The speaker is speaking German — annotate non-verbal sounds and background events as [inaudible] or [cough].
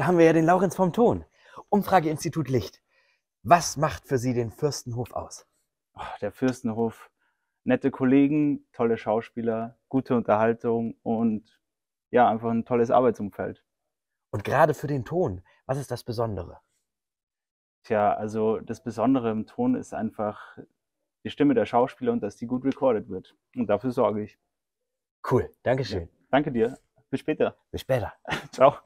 Da haben wir ja den Laurenz vom Ton. Umfrageinstitut Licht. Was macht für Sie den Fürstenhof aus? der Fürstenhof, nette Kollegen, tolle Schauspieler, gute Unterhaltung und ja, einfach ein tolles Arbeitsumfeld. Und gerade für den Ton, was ist das Besondere? Tja, also das Besondere im Ton ist einfach die Stimme der Schauspieler und dass die gut recorded wird. Und dafür sorge ich. Cool, Dankeschön. Ja, danke dir. Bis später. Bis später. [laughs] Ciao.